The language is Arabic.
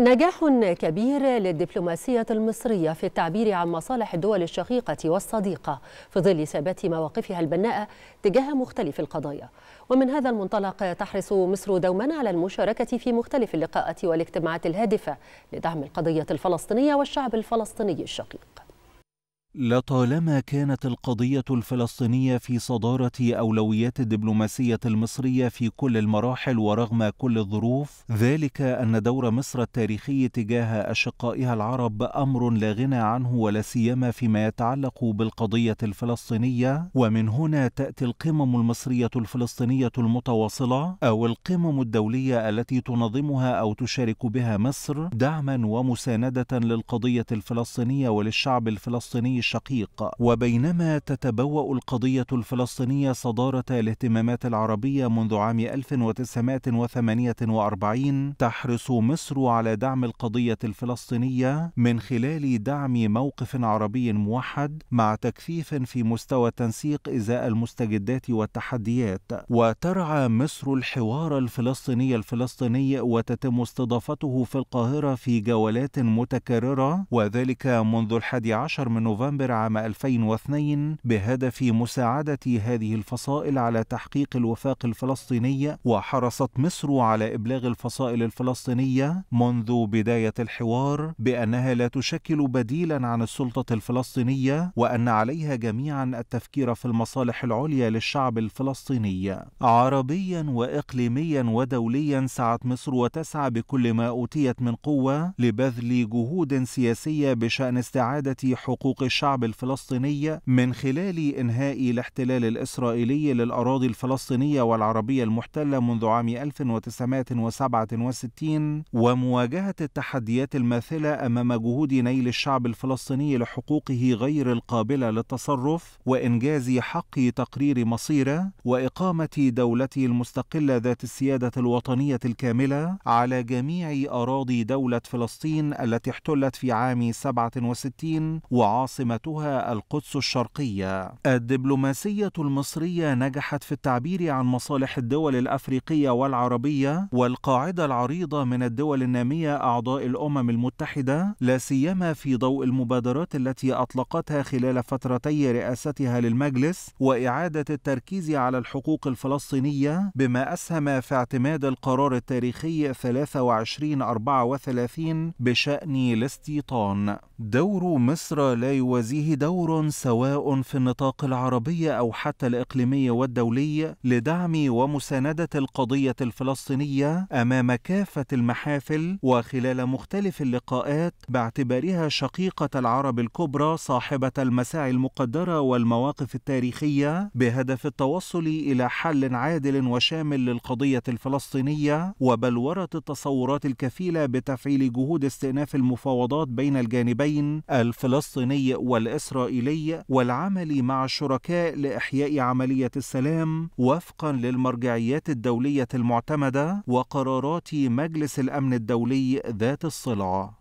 نجاح كبير للدبلوماسية المصرية في التعبير عن مصالح الدول الشقيقة والصديقة في ظل ثبات مواقفها البناءة تجاه مختلف القضايا ومن هذا المنطلق تحرص مصر دوما على المشاركة في مختلف اللقاءات والاجتماعات الهادفة لدعم القضية الفلسطينية والشعب الفلسطيني الشقيق لطالما كانت القضية الفلسطينية في صدارة أولويات الدبلوماسية المصرية في كل المراحل ورغم كل الظروف، ذلك أن دور مصر التاريخي تجاه أشقائها العرب أمر لا غنى عنه ولا سيما فيما يتعلق بالقضية الفلسطينية، ومن هنا تأتي القمم المصرية الفلسطينية المتواصلة أو القمم الدولية التي تنظمها أو تشارك بها مصر دعما ومساندة للقضية الفلسطينية وللشعب الفلسطيني شقيق وبينما تتبوأ القضية الفلسطينية صدارة الاهتمامات العربية منذ عام 1948 تحرص مصر على دعم القضية الفلسطينية من خلال دعم موقف عربي موحد مع تكثيف في مستوى التنسيق إزاء المستجدات والتحديات وترعى مصر الحوار الفلسطيني الفلسطيني وتتم استضافته في القاهرة في جولات متكررة وذلك منذ الحادي عشر من نوفمبر نوفمبر عام 2002 بهدف مساعدة هذه الفصائل على تحقيق الوفاق الفلسطيني وحرصت مصر على إبلاغ الفصائل الفلسطينية منذ بداية الحوار بأنها لا تشكل بديلا عن السلطة الفلسطينية وأن عليها جميعا التفكير في المصالح العليا للشعب الفلسطيني عربيا وإقليميا ودوليا سعت مصر وتسعى بكل ما أوتيت من قوة لبذل جهود سياسية بشأن استعادة حقوق الشعب الشعب الفلسطيني من خلال إنهاء الاحتلال الإسرائيلي للأراضي الفلسطينية والعربية المحتلة منذ عام 1967 ومواجهة التحديات الماثلة أمام جهود نيل الشعب الفلسطيني لحقوقه غير القابلة للتصرف وإنجاز حق تقرير مصيره وإقامة دولته المستقلة ذات السيادة الوطنية الكاملة على جميع أراضي دولة فلسطين التي احتلت في عام 67 وعاصمة عاصمتها القدس الشرقية. الدبلوماسية المصرية نجحت في التعبير عن مصالح الدول الأفريقية والعربية والقاعدة العريضة من الدول النامية أعضاء الأمم المتحدة لا سيما في ضوء المبادرات التي أطلقتها خلال فترتي رئاستها للمجلس وإعادة التركيز على الحقوق الفلسطينية بما أسهم في اعتماد القرار التاريخي 23 34 بشأن الاستيطان. دور مصر لا يوازي الموازيه دور سواء في النطاق العربي أو حتى الإقليمي والدولي لدعم ومساندة القضية الفلسطينية أمام كافة المحافل وخلال مختلف اللقاءات باعتبارها شقيقة العرب الكبرى صاحبة المساعي المقدرة والمواقف التاريخية بهدف التوصل إلى حل عادل وشامل للقضية الفلسطينية وبلورة التصورات الكفيلة بتفعيل جهود استئناف المفاوضات بين الجانبين الفلسطيني والإسرائيلي والعمل مع الشركاء لإحياء عملية السلام وفقا للمرجعيات الدولية المعتمدة وقرارات مجلس الأمن الدولي ذات الصلة